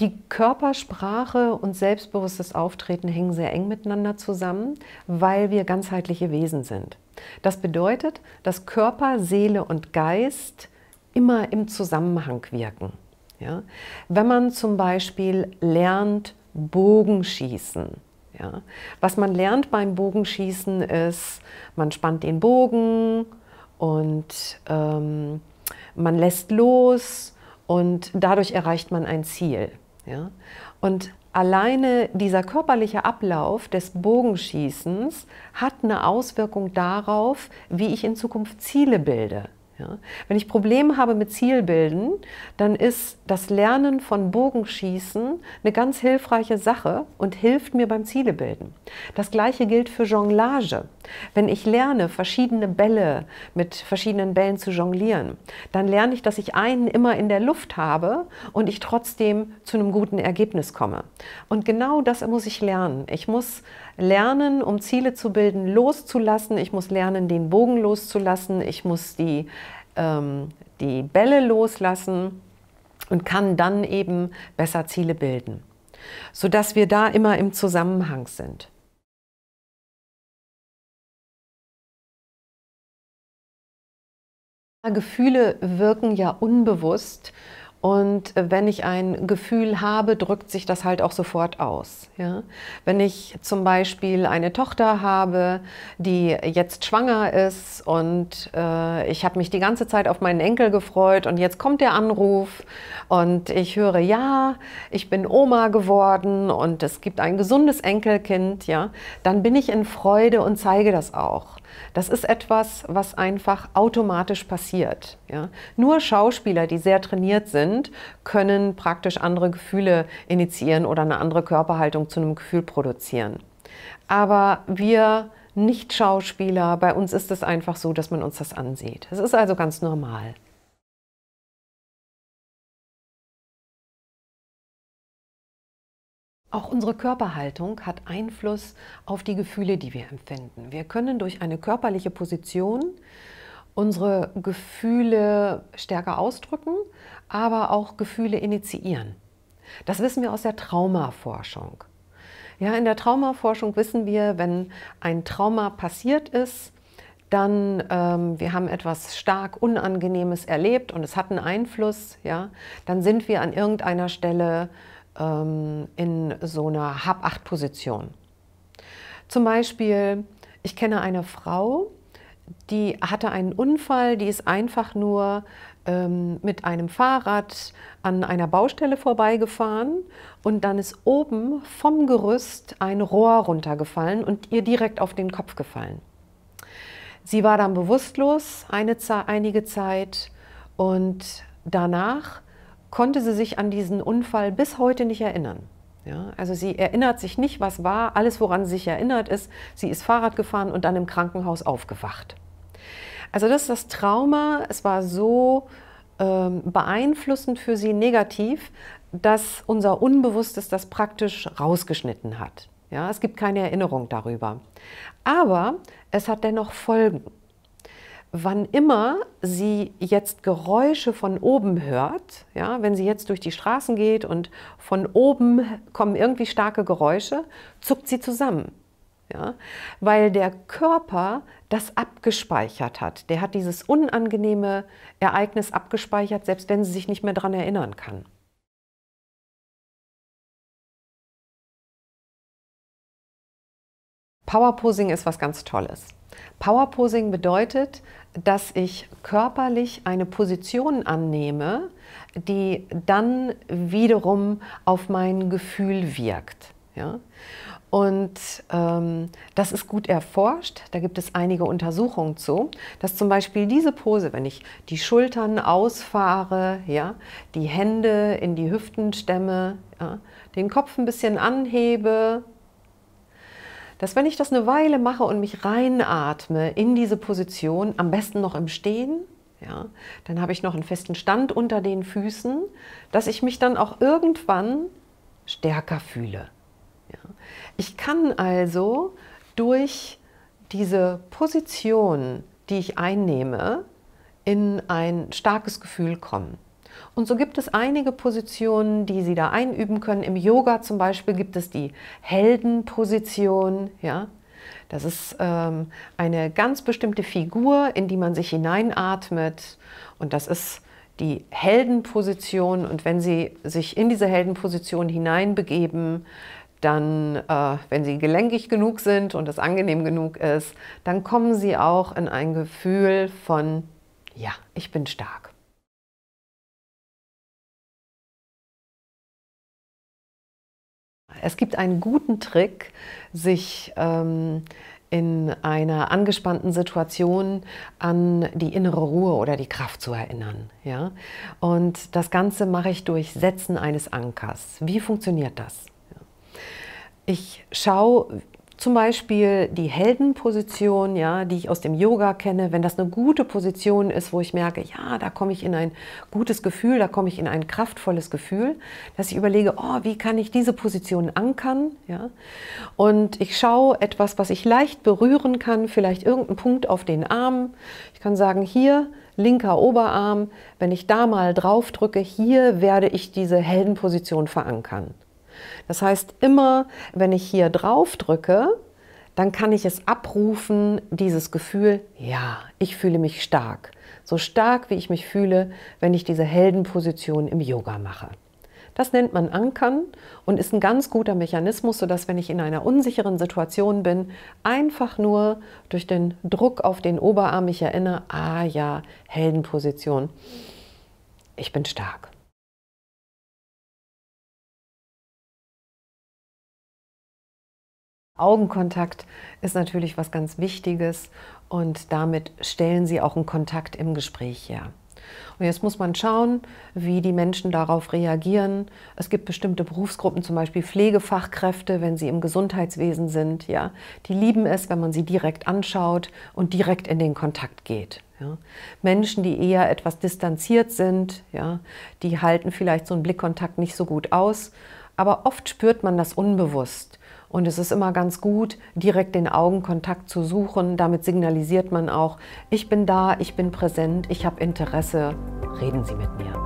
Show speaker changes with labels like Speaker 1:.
Speaker 1: Die Körpersprache und selbstbewusstes Auftreten hängen sehr eng miteinander zusammen, weil wir ganzheitliche Wesen sind. Das bedeutet, dass Körper, Seele und Geist immer im Zusammenhang wirken. Ja? Wenn man zum Beispiel lernt, Bogenschießen, ja? was man lernt beim Bogenschießen ist, man spannt den Bogen und ähm, man lässt los und dadurch erreicht man ein Ziel. Ja? Und alleine dieser körperliche Ablauf des Bogenschießens hat eine Auswirkung darauf, wie ich in Zukunft Ziele bilde. Ja? Wenn ich Probleme habe mit Zielbilden, dann ist das Lernen von Bogenschießen eine ganz hilfreiche Sache und hilft mir beim Zielebilden. Das gleiche gilt für Jonglage. Wenn ich lerne, verschiedene Bälle mit verschiedenen Bällen zu jonglieren, dann lerne ich, dass ich einen immer in der Luft habe und ich trotzdem zu einem guten Ergebnis komme. Und genau das muss ich lernen. Ich muss lernen, um Ziele zu bilden, loszulassen. Ich muss lernen, den Bogen loszulassen. Ich muss die, ähm, die Bälle loslassen und kann dann eben besser Ziele bilden, sodass wir da immer im Zusammenhang sind. Gefühle wirken ja unbewusst und wenn ich ein Gefühl habe, drückt sich das halt auch sofort aus. Ja? Wenn ich zum Beispiel eine Tochter habe, die jetzt schwanger ist und äh, ich habe mich die ganze Zeit auf meinen Enkel gefreut und jetzt kommt der Anruf und ich höre, ja, ich bin Oma geworden und es gibt ein gesundes Enkelkind, ja, dann bin ich in Freude und zeige das auch. Das ist etwas, was einfach automatisch passiert. Ja? Nur Schauspieler, die sehr trainiert sind, sind, können praktisch andere Gefühle initiieren oder eine andere Körperhaltung zu einem Gefühl produzieren. Aber wir Nicht-Schauspieler, bei uns ist es einfach so, dass man uns das ansieht. Es ist also ganz normal. Auch unsere Körperhaltung hat Einfluss auf die Gefühle, die wir empfinden. Wir können durch eine körperliche Position unsere Gefühle stärker ausdrücken, aber auch Gefühle initiieren. Das wissen wir aus der Traumaforschung. Ja, in der Traumaforschung wissen wir, wenn ein Trauma passiert ist, dann ähm, wir haben etwas stark Unangenehmes erlebt und es hat einen Einfluss, ja, dann sind wir an irgendeiner Stelle ähm, in so einer Hab-Acht-Position. Zum Beispiel, ich kenne eine Frau, die hatte einen Unfall, die ist einfach nur ähm, mit einem Fahrrad an einer Baustelle vorbeigefahren und dann ist oben vom Gerüst ein Rohr runtergefallen und ihr direkt auf den Kopf gefallen. Sie war dann bewusstlos eine, einige Zeit und danach konnte sie sich an diesen Unfall bis heute nicht erinnern. Ja, also sie erinnert sich nicht, was war. Alles, woran sie sich erinnert, ist, sie ist Fahrrad gefahren und dann im Krankenhaus aufgewacht. Also das ist das Trauma. Es war so ähm, beeinflussend für sie negativ, dass unser Unbewusstes das praktisch rausgeschnitten hat. Ja, es gibt keine Erinnerung darüber. Aber es hat dennoch Folgen wann immer sie jetzt Geräusche von oben hört, ja, wenn sie jetzt durch die Straßen geht und von oben kommen irgendwie starke Geräusche, zuckt sie zusammen. Ja, weil der Körper das abgespeichert hat. Der hat dieses unangenehme Ereignis abgespeichert, selbst wenn sie sich nicht mehr daran erinnern kann. Powerposing ist was ganz Tolles. Powerposing bedeutet, dass ich körperlich eine Position annehme, die dann wiederum auf mein Gefühl wirkt. Ja? Und ähm, das ist gut erforscht. Da gibt es einige Untersuchungen zu, dass zum Beispiel diese Pose, wenn ich die Schultern ausfahre, ja, die Hände in die Hüften stemme, ja, den Kopf ein bisschen anhebe, dass wenn ich das eine Weile mache und mich reinatme in diese Position, am besten noch im Stehen, ja, dann habe ich noch einen festen Stand unter den Füßen, dass ich mich dann auch irgendwann stärker fühle. Ja. Ich kann also durch diese Position, die ich einnehme, in ein starkes Gefühl kommen. Und so gibt es einige Positionen, die Sie da einüben können. Im Yoga zum Beispiel gibt es die Heldenposition. Ja? Das ist ähm, eine ganz bestimmte Figur, in die man sich hineinatmet. Und das ist die Heldenposition. Und wenn Sie sich in diese Heldenposition hineinbegeben, dann, äh, wenn sie gelenkig genug sind und es angenehm genug ist, dann kommen sie auch in ein Gefühl von, ja, ich bin stark. Es gibt einen guten Trick, sich ähm, in einer angespannten Situation an die innere Ruhe oder die Kraft zu erinnern. Ja? Und das Ganze mache ich durch Setzen eines Ankers. Wie funktioniert das? Ich schaue, zum Beispiel die Heldenposition, ja, die ich aus dem Yoga kenne, wenn das eine gute Position ist, wo ich merke, ja, da komme ich in ein gutes Gefühl, da komme ich in ein kraftvolles Gefühl, dass ich überlege, oh, wie kann ich diese Position ankern? Ja? Und ich schaue etwas, was ich leicht berühren kann, vielleicht irgendeinen Punkt auf den Arm. Ich kann sagen, hier linker Oberarm, wenn ich da mal drauf drücke, hier werde ich diese Heldenposition verankern. Das heißt, immer wenn ich hier drauf drücke, dann kann ich es abrufen, dieses Gefühl, ja, ich fühle mich stark. So stark, wie ich mich fühle, wenn ich diese Heldenposition im Yoga mache. Das nennt man Ankern und ist ein ganz guter Mechanismus, sodass wenn ich in einer unsicheren Situation bin, einfach nur durch den Druck auf den Oberarm mich erinnere, ah ja, Heldenposition, ich bin stark. Augenkontakt ist natürlich was ganz Wichtiges und damit stellen Sie auch einen Kontakt im Gespräch her. Und jetzt muss man schauen, wie die Menschen darauf reagieren. Es gibt bestimmte Berufsgruppen, zum Beispiel Pflegefachkräfte, wenn sie im Gesundheitswesen sind. Ja, die lieben es, wenn man sie direkt anschaut und direkt in den Kontakt geht. Ja. Menschen, die eher etwas distanziert sind, ja, die halten vielleicht so einen Blickkontakt nicht so gut aus. Aber oft spürt man das unbewusst. Und es ist immer ganz gut, direkt den Augenkontakt zu suchen. Damit signalisiert man auch, ich bin da, ich bin präsent, ich habe Interesse, reden Sie mit mir.